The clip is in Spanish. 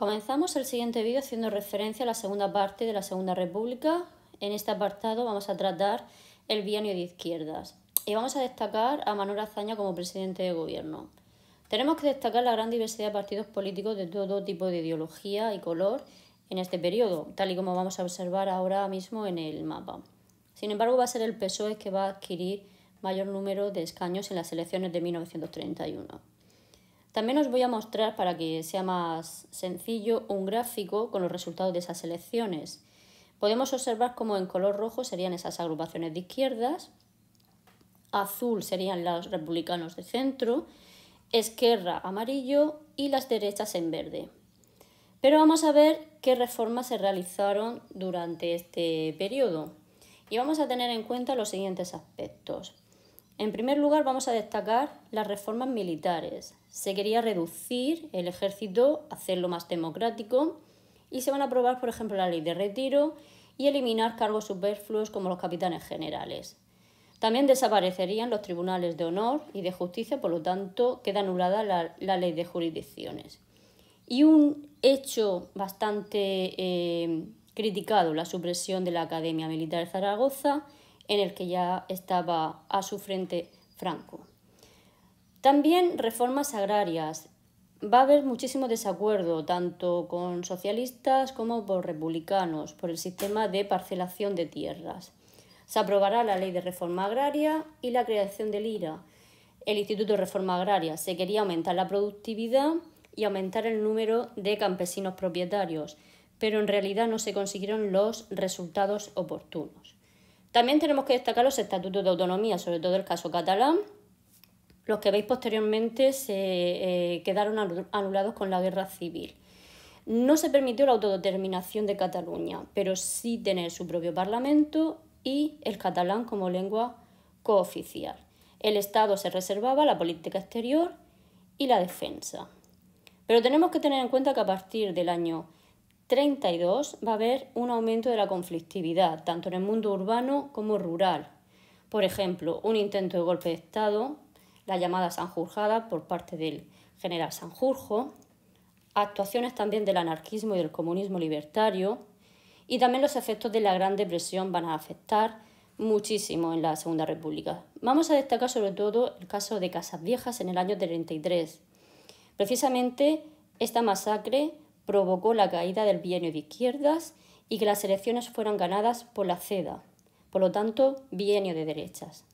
Comenzamos el siguiente vídeo haciendo referencia a la segunda parte de la Segunda República. En este apartado vamos a tratar el bienio de izquierdas y vamos a destacar a Manuel Azaña como presidente de gobierno. Tenemos que destacar la gran diversidad de partidos políticos de todo tipo de ideología y color en este periodo, tal y como vamos a observar ahora mismo en el mapa. Sin embargo, va a ser el PSOE que va a adquirir mayor número de escaños en las elecciones de 1931. También os voy a mostrar, para que sea más sencillo, un gráfico con los resultados de esas elecciones. Podemos observar cómo en color rojo serían esas agrupaciones de izquierdas, azul serían los republicanos de centro, esquerra amarillo y las derechas en verde. Pero vamos a ver qué reformas se realizaron durante este periodo y vamos a tener en cuenta los siguientes aspectos. En primer lugar, vamos a destacar las reformas militares. Se quería reducir el ejército, hacerlo más democrático, y se van a aprobar, por ejemplo, la ley de retiro y eliminar cargos superfluos como los capitanes generales. También desaparecerían los tribunales de honor y de justicia, por lo tanto, queda anulada la, ley de jurisdicciones. Y un hecho bastante eh, criticado, la supresión de la Academia Militar de Zaragoza, en el que ya estaba a su frente Franco. También reformas agrarias. Va a haber muchísimo desacuerdo, tanto con socialistas como con republicanos, por el sistema de parcelación de tierras. Se aprobará la ley de reforma agraria y la creación del IRA, el Instituto de Reforma Agraria. Se quería aumentar la productividad y aumentar el número de campesinos propietarios, pero en realidad no se consiguieron los resultados oportunos. También tenemos que destacar los estatutos de autonomía, sobre todo el caso catalán, los que veis posteriormente se eh, quedaron anulados con la guerra civil. No se permitió la autodeterminación de Cataluña, pero sí tener su propio parlamento y el catalán como lengua cooficial. El Estado se reservaba la política exterior y la defensa. Pero tenemos que tener en cuenta que a partir del año 32 va a haber un aumento de la conflictividad, tanto en el mundo urbano como rural. Por ejemplo, un intento de golpe de Estado, la llamada Sanjurjada por parte del general Sanjurjo, actuaciones también del anarquismo y del comunismo libertario, y también los efectos de la Gran Depresión van a afectar muchísimo en la Segunda República. Vamos a destacar sobre todo el caso de Casas Viejas en el año 33. Precisamente esta masacre provocó la caída del bienio de izquierdas y que las elecciones fueran ganadas por la CEDA, por lo tanto, bienio de derechas.